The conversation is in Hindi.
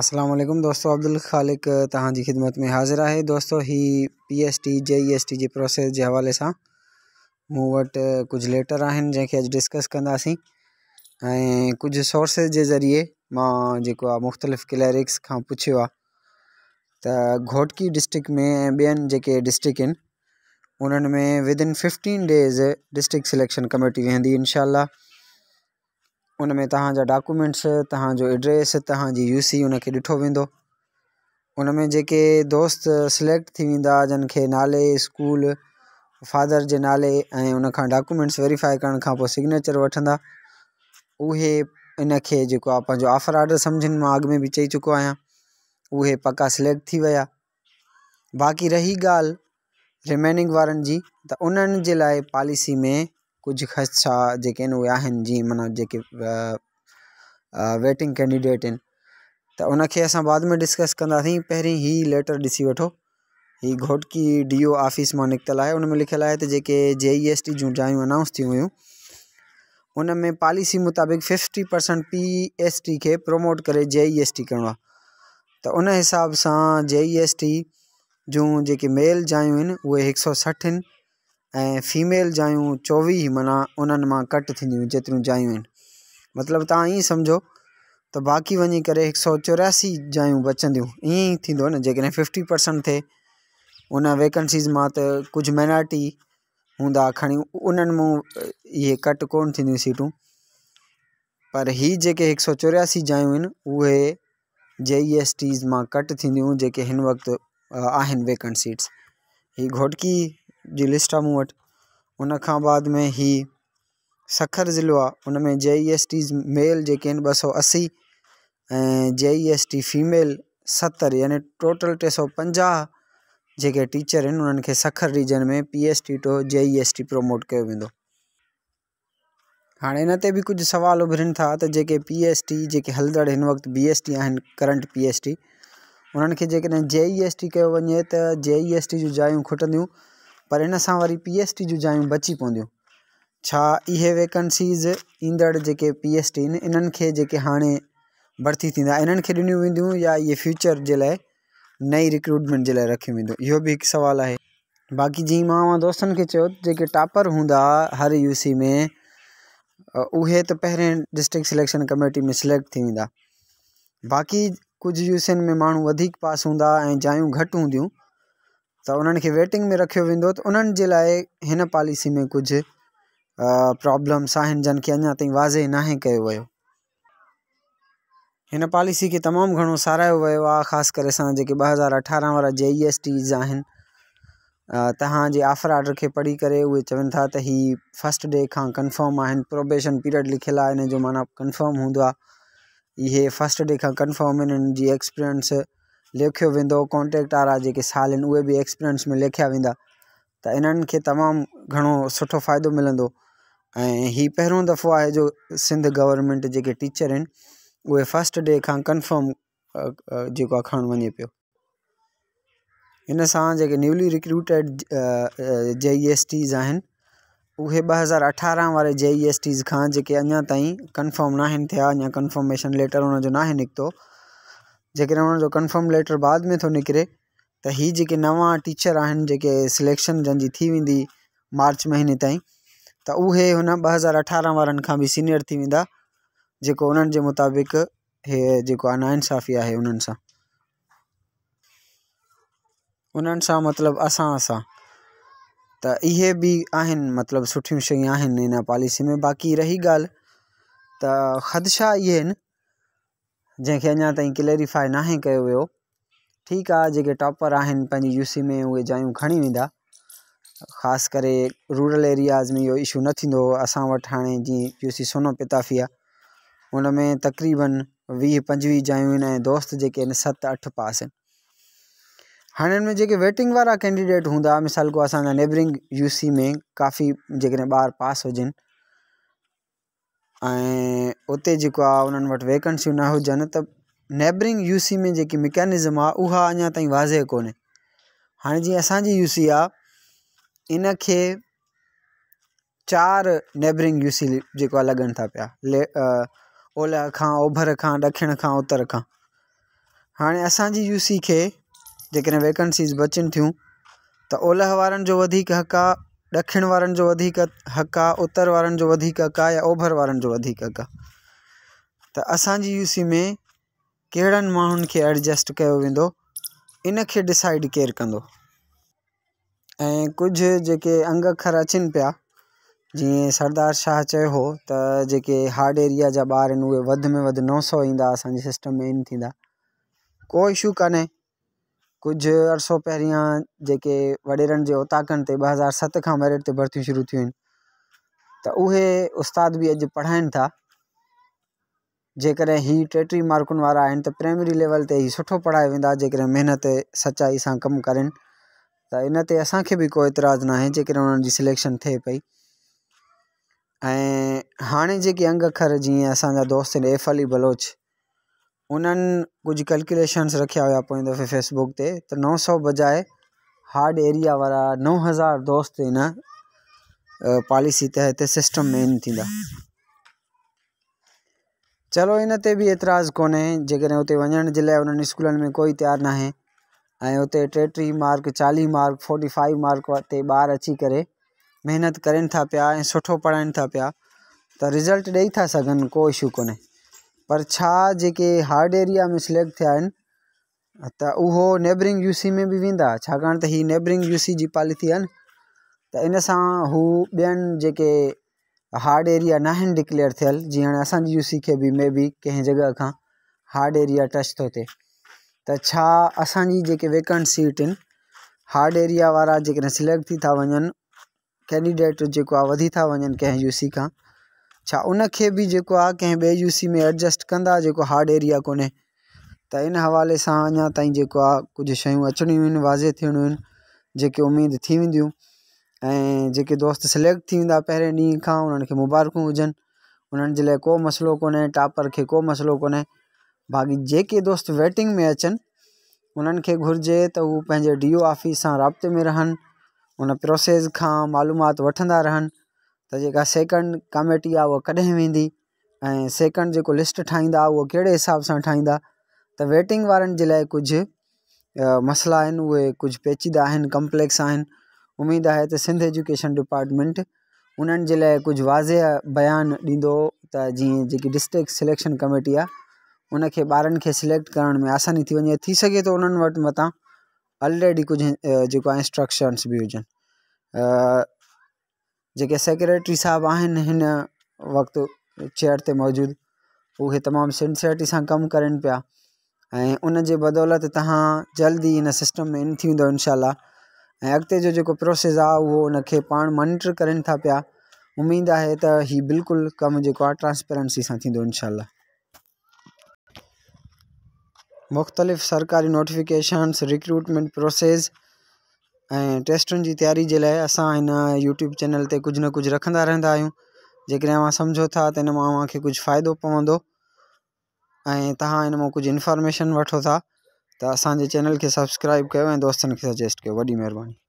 असलम दोस्तों अब्दुल खालिक तव्हां जी ख़िदमत में हाज़िर है दोस्तों ही P S T J E S T जी प्रोसेस के हवाले से मूं वट कुछ लेटर आहिनि जंहिंखे अॼु डिस्कस कंदासीं ए कुछ सोर्सिस के ज़रिए मां जेको मुख़्तलिफ़ क्लैरिक्स का पुछियो आहे त घोटकी डिस्ट्रिक्ट में बेन ॿियनि जेके डिस्ट्रिक्ट आहिनि उन्हनि में within fifteen days district selection committee वेंदी इनशाला उन में तव्हांजा डॉक्यूमेंट्स तव्हांजो एड्रेस तव्हांजी यू सी उन खे ॾिठो वेंदो में जेके दोस्त सिलेक्ट थी वा जिन खे नाले स्कूल फादर के नाले ऐं उन डॉक्यूमेंट्स वेरीफाए कर सिग्नेचर वा उहे इन ऑफर आर्डर सम्झनि मां अॻु में बि चई चुको आहियां उहे पका सिलेक्ट थी विया बाक़ी रही गाल रिमेनिंग वारनि जी त उन्हनि पॉलिसी में कुछ ख़दशा जिन आहिनि उहे आहिनि माना वेटिंग कैंडिडेट इन तो उनके अस बाद में डिस्कस कंदासीं पैं ही लेटर ऐसी वो हि घोटकी डी ओ ऑफिस में निकल है उन में है जे जे ई एस टी जो जो अनाउंस थी हुई उन पॉलिसी मुताबिक़ fifty percent P S T के प्रमोट कर जे ई एस टी करिणो तो उन हिसाब से जे ई एस टी जो जी मेल जो आहिनि सौ सठ ऐं फीमेल जायूं चौवी माना उन्हनि मां कट थींदियूं जेतिरियूं जायूं आहिनि मतिलबु तव्हां ईअं बाक़ी वञी करे हिकु सौ चोरासी जायू बचंद ईअं न जेकॾहिं फिफ्टी परसेंट थे उन वैकेंसीज़ में त कुझु मैनाटी हूंदा खणी उन्हनि मां कट को सीटू पर हीअ जेके हिकु सौ चोरासी जायूं उ जे ई एस टीज़ में कट थींदियूं जेके हिन वक़्तु सीट्स हीअ घोटकी जिलिस्टा मूवट उन बाद में ही सखर ज़िलो उन में J E S T male जेके आहिनि असी J E S T female सत्तर यानी टोटल टे सौ पंजा जे टीचर उन सखर रीजन में P S T to J E S T promote किया वो हाँ इनते भी कुछ सवाल उभरन था तो जे पी एस टी जेके हलदड़ इन वक्त B S T current P S T उन जे ई एस टी वे तो जे ई एस टी जो जायूं खुटंद पर इन सां वरी पी एच टी जूं जायूं बची पवंदियूं छा इहे वैकेंसीज़ ईंदड़ जेके पी एच टी आहिनि इन्हनि खे भर्ती इन इन्हनि खे ॾिनियूं या इहे फ्यूचर के लिए नई रिक्रूटमेंट जे लाइ रखियो वेंदो इहो बि हिकु सुवालु आहे बाक़ी जी मां दोस्तनि खे चयो जेके टापर हर यू सी में उ तो पहिरें डिस्ट्रिक्ट सिलेक्शन कमेटी में सिलेक्ट थी वेंदा बाक़ी कुझु यूसियुनि में माण्हू वधीक पास हूंदा ऐं जायूं घटि त उन्हनि खे वेटिंग में रखियो वेंदो त उन्हनि जे लाइ हिन पॉलिसी में कुझु प्रॉब्लम्स आहिनि जिन खे अञा ताईं वाज़े नाहे कयो वियो हिन पॉलिसी खे तमामु घणो साराहियो वियो आहे ख़ासि करे असां जेके ॿ हज़ार अठारह वारा जे ई एस टीज़ आहिनि तव्हांजे आफ़र आडर खे पढ़ी करे उहे चवनि था त हीअ फस्ट डे खां कंफर्म आहिनि प्रोबेशन पीरियड लिखियलु आहे हिन जो माना कन्फर्म हूंदो आहे इहे फस्ट डे खां कंफर्म आहिनि हिननि जी एक्सपीरियंस लेखियो वो कॉन्टेक्ट आर आहे जेके साल उ भी एक्सपीरियंस में लेखिया वा त इन्हनि खे तमामु घणो सुठो फ़ाइदो मिलंदो ऐं दफ़ो है जो सिंध गवर्नमेंट जेके टीचर आहिनि उहे फस्ट डे का कंफर्म जेको आहे खणणु वञे इन सां newly recruited J E S Ts आहिनि उहे ॿ हज़ार अठारहं वारे जे ई एस टीज़ का जेके अञा ताईं कंफर्म थे आहिनि थिया अञा कंफर्मेशन लेटर हुनजो नाहे निकितो जेके उन्हनि जो कंफर्म लेटर बाद में तो निकरे तो ही जेके नवा टीचर आहिनि सिलेक्शन जंहिंजी थी वी मार्च महीने ताईं तो उहे हज़ार अठारह वारनि खां बि सीनियर थी वेंदा जेको उन्हनि मुताबिक़ ये जो आहे नाइंसाफ़ी है उन मतलब उन्हनि सां मतिलबु असां सां त इहे बि पॉलिसी मतलब में बाक़ी रही ॻाल्हि त ख़दशा इहे જે કે અયા તઈ ક્લેરિફાઈ ના હે કયો ઠીક આ જે કે ટોપર આહેન પંજી યુસી મે ઓય જાયું ઘણી વિના ખાસ કરે રુરલ એરિયાઝ મે યો ઇશ્યુ ન થિંદો આસા વઠાણે જી યુસી સોનો પતાફિયા ઉનમે તકरीबन 20 25 જાયું ને દોસ્ત જે કે 7 8 પાસ હણન મે જે કે વેટીંગ વાળા કેન્ડિડેટ હોંદા મિસાલ કો આસા ના નેબરિંગ યુસી મે કાફી જ કે બહાર પાસ વજિન उत उते जेको आहे उन्हनि वटि वैकेंसियूं न हुजनि यू सी में जेकी मिकेनिज़म आहे उहा अञा ताईं वाज़े कोन्हे हाणे जीअं असांजी यू सी आहे इन खे चारि नैबरिंग यू सी लगन था पिया ले ओलह का ओभर का ॾखिण का उत्तर का हाँ असांजी यू सी खे जेकॾहिं वैकेंसीज़ बचनि थियूं ओलह वारनि जो वधीक हक़ ॾखिण वारनि जो वधीक हक़ु आहे उत्तर वारनि जो वधीक हक़ आहे या ओभर वारनि जो वधीक हक़ आहे त असांजी यू सी में कहिड़नि माण्हुनि खे एडजस्ट कयो वेंदो इन खे डिसाइड केरु कंदो ऐं कुझु जेके अंग अखर अचनि पिया जीअं सरदार शाह चयो हो त जेके हार्ड एरिया जा ॿार आहिनि उहे वधि में वधि नौ सौ ईंदा असांजे सिस्टम में इन थींदा को इशू कान्हे कुझु अर्सो पहिरियां जेके वॾेरनि जे उताकनि ते ॿ हज़ार सत खां मैरिड ते भर्तियूं शुरू थियूं आहिनि त उहे उस्ताद बि अॼु पढ़ाइनि था जेकर ही टेटीह मार्कुनि वारा आहिनि त प्राइमरी लेवल ते ई सुठो पढ़ायो वेंदा जेकॾहिं महिनत सचाई सां कमु करनि त इन ते असांखे बि कोई एतिराज़ु न आहे जेकर उन्हनि जी सिलेक्शन थिए पई ऐं हाणे जेके अंग अखर जीअं असांजा दोस्त उन्हनि कुछ कैलकुलेशन्स रखिया हुआ पोइ दफ़े फेसबुक से तो नौ सौ बजाय हार्ड एरिया वा नौ हज़ार दोस्त इन पॉलिसी तहत सिस्टम में इन चलो इन भी एतराज़ को जैसे वन हुते वञण में कोई तैयार ना है उत टेटी मार्क चाली मार्क फोर्टी फाइव मार्क ते बार अची करे मेहनत करनि था पाया सुठो पढ़ा था पिया रिज़ल्ट दई था सघनि को इशू कोन्हे पर छा हार्ड एरिया में सिलेक्ट थिया तो त उहो नेबरिंग यूसी में भी वेंदा छाकाणि त हीअ नेबरिंग यूसी जी पॉलिसी आहे न इन सां हू हार्ड एरिया ना आहिनि डिक्लेयर थियल जीअं हाणे असांजी यूसी खे बि मे बी कंहिं जगह का हार्ड एरिया टच तो थे तो छा असांजी वेकेंट सीट इन हार्ड एरिया वा जेकॾहिं सिलेक्ट थी था वन कैंडिडेट जेको आहे वधी था वञनि कंहिं यूसी खां अच्छा उनखे बि जेको आहे कंहिं यू सी में एडजस्ट कंदा जेको हार्ड एरिया को इन हवाले से अञा ताईं जेको आहे कुझु शयूं वाज़े थियणियूं आहिनि जेके थी वेंदियूं ऐं दोस्त सिलेक्ट थी वेंदा पहिरें ॾींहं खां उन्हनि खे मुबारकूं हुजनि उन्हनि जे को मसइलो टापर खे को मसइलो कोन्हे बाक़ी जेके दोस्त वेटिंग में अचन उन्हनि खे घुरिजे त हू डी ओ ऑफिस सां राब्ते में रहनि उन प्रोसेस खां मालूमात वठंदा रहनि तो जेका सेकंड कमेटी आहे उहा कॾहिं वेंदी ऐं सेकंड जेको लिस्ट ठाहींदा उहो कहिड़े हिसाब सां ठाहींदा त वेटिंग वारनि जे लाइ कुझु मसइला आहिनि उहे कुझु पेचीदा आहिनि कम्प्लेक्स आहिनि उमेद आहे त सिंध एजुकेशन डिपार्टमेंट उन्हनि जे लाइ कुझु वाज़े बयानु ॾींदो त जीअं जेकी डिस्ट्रिक्ट सिलेक्शन कमेटी आहे उनखे ॿारनि खे सिलेक्ट करण में आसानी थी वञे थी सघे थो उन्हनि वटि मतां ऑलरेडी कुझु जेको आहे इंस्ट्रक्शन्स बि हुजनि जी सेक्रेटरी साहब आहिनि हिन वक़्तु चेयर ते मौजूदु उहे तमामु सिंसियरिटी सां कमु करनि पिया ऐं उन जे बदौलति जल्द ई हिन सिस्टम में इन थी इनशाला ऐं अॻिते जो प्रोसेस आहे उहो उन खे मॉनिटर करनि था पिया उमेद आहे त हीउ बिल्कुलु कमु जेको ट्रांसपेरेंसी सां इनशाला मुख़्तलिफ़ सरकारी नोटिफिकेशन्स रिक्रूटमेंट प्रोसेस ऐं की तैयारी के लिए अस असां यूट्यूब चैनल से कुछ न कुछ रखा रहा जमझो था तो हिन मां अव्हांखे कुझु फ़ाइदो पवंदो ऐं इंफॉर्मेशन था तो असांजे चैनल के सब्सक्राइब कर दोस्त सजेस्ट कर वही मेहरबानी